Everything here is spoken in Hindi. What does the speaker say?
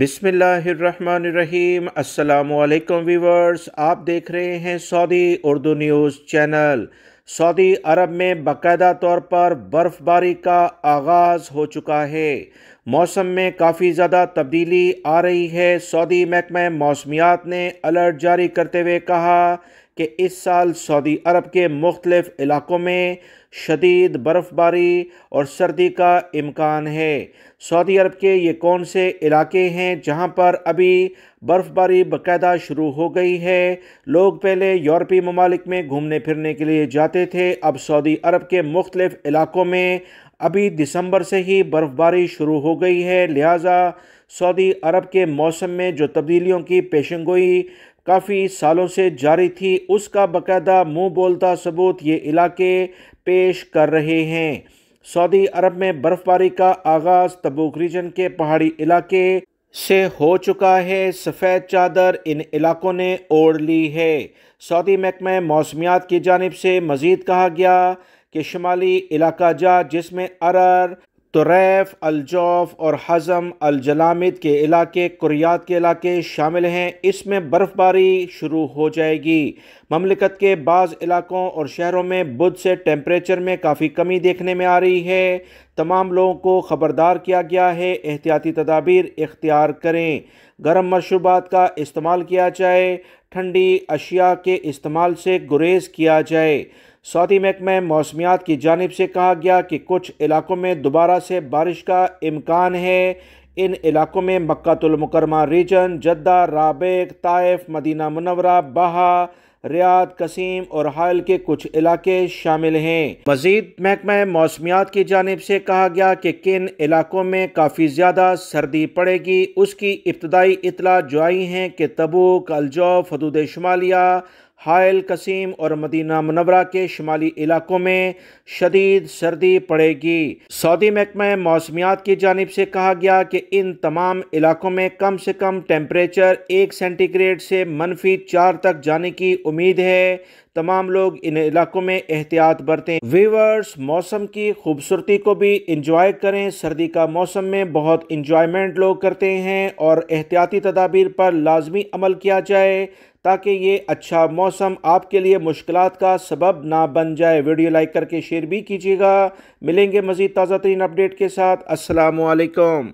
बिसमीम अल्लाम वीवर्स आप देख रहे हैं Saudi Urdu news channel Saudi Arab में बाकायदा तौर पर बर्फ़बारी का आगाज़ हो चुका है मौसम में काफ़ी ज़्यादा तब्दीली आ रही है सऊदी महकमा मौसमियात ने अलर्ट जारी करते हुए कहा कि इस साल सऊदी अरब के मुख्तलिफ इलाकों में शदीद बर्फ़बारी और सर्दी का इम्कान है सऊदी अरब के ये कौन से इलाके हैं जहाँ पर अभी बर्फ़बारी बाकायदा शुरू हो गई है लोग पहले यूरोपी ममालिक में घूमने फिरने के लिए जाते थे अब सऊदी अरब के मुख्तलिफ इलाकों में अभी दिसंबर से ही बर्फ़बारी शुरू हो गई है लिहाजा सऊदी अरब के मौसम में जो तब्दीलियों की पेशेंगोई काफ़ी सालों से जारी थी उसका बाकायदा मुंह बोलता सबूत ये इलाके पेश कर रहे हैं सऊदी अरब में बर्फ़बारी का आगाज़ तबूक रीजन के पहाड़ी इलाके से हो चुका है सफ़ेद चादर इन इलाकों ने ओढ़ ली है सऊदी महकमे मौसमियात की जानब से मज़ीद कहा गया कि शुमाली इलाका जा जिसमें अरर तो रैफ अलजौफ और हज़म अलजलामिद के इलाके कुरियात के इलाके शामिल हैं इसमें बर्फ़बारी शुरू हो जाएगी ममलिकत के बाज़ इलाकों और शहरों में बुध से टेम्परेचर में काफ़ी कमी देखने में आ रही है तमाम लोगों को ख़बरदार किया गया है एहतियाती तदाबीर इख्तियार करें गर्म मशरूबात का इस्तेमाल किया जाए ठंडी अशिया के इस्तेमाल से गुरेज किया जाए साथ ही महकमे मौसमियात की जानब से कहा गया कि कुछ इलाकों में दोबारा से बारिश का इम्कान है इन इलाकों में मक्तुलमकरमा region Jeddah Rabigh Taif Medina Munawwara Baha Riyadh कसीम और हाल के कुछ इलाके शामिल हैं मजीद महकमा मौसमियात की जानब से कहा गया कि किन इलाकों में काफ़ी ज़्यादा सर्दी पड़ेगी उसकी इब्तदाई इतला जो आई हैं कि तबूक अलजौ फदूद शुमालिया हायल कसीम और मदीना मनवरा के शुमाली इलाकों में शदीद सर्दी पड़ेगी सऊदी महकमे मौसमियात की जानब से कहा गया कि इन तमाम इलाकों में कम से कम टेम्परेचर एक सेंटीग्रेड से मनफी चार तक जाने की उम्मीद है तमाम लोग इन इलाकों में एहतियात बरतें वीवर्स मौसम की खूबसूरती को भी इंजॉय करें सर्दी का मौसम में बहुत इंजॉयमेंट लोग करते हैं और एहतियाती तदाबीर पर लाजमी अमल किया जाए ताकि ये अच्छा मौसम आपके लिए मुश्किल का सबब ना बन जाए वीडियो लाइक करके शेयर भी कीजिएगा मिलेंगे मज़ीद ताज़ा तरीन अपडेट के साथ असलकम